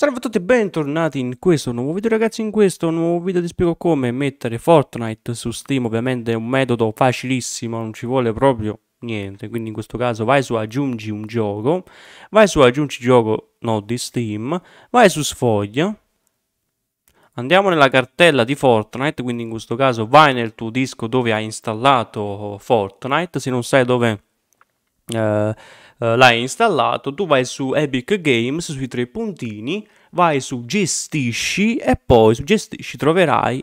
Salve a tutti e bentornati in questo nuovo video ragazzi, in questo nuovo video ti spiego come mettere Fortnite su Steam, ovviamente è un metodo facilissimo, non ci vuole proprio niente, quindi in questo caso vai su aggiungi un gioco, vai su aggiungi gioco no, di Steam, vai su sfoglia, andiamo nella cartella di Fortnite, quindi in questo caso vai nel tuo disco dove hai installato Fortnite, se non sai dove eh, eh, l'hai installato, tu vai su Epic Games, sui tre puntini, vai su gestisci e poi su gestisci troverai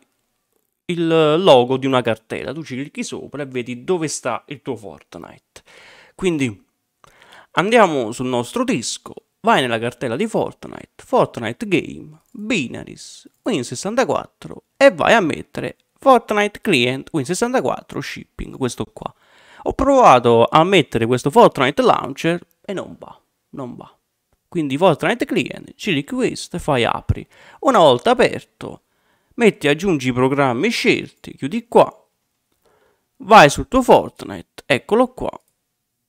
il logo di una cartella. Tu ci clicchi sopra e vedi dove sta il tuo Fortnite. Quindi andiamo sul nostro disco, vai nella cartella di Fortnite, Fortnite Game, Binaries, Win64 e vai a mettere Fortnite Client Win64 Shipping, questo qua. Ho provato a mettere questo Fortnite Launcher e non va, non va. Quindi Fortnite Client, ci request e fai apri. Una volta aperto, metti aggiungi i programmi scelti, chiudi qua, vai sul tuo Fortnite, eccolo qua,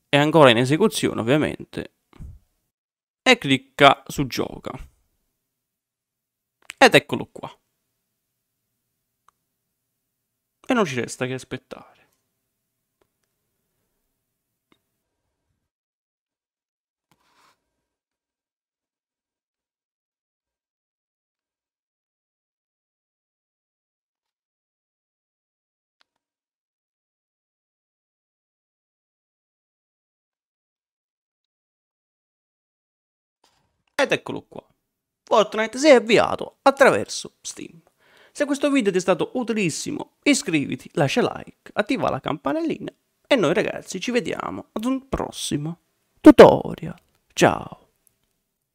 è ancora in esecuzione ovviamente, e clicca su gioca. Ed eccolo qua. E non ci resta che aspettare. Ed eccolo qua. Fortnite si è avviato attraverso Steam. Se questo video ti è stato utilissimo, iscriviti, lascia like, attiva la campanellina e noi ragazzi ci vediamo ad un prossimo tutorial. Ciao!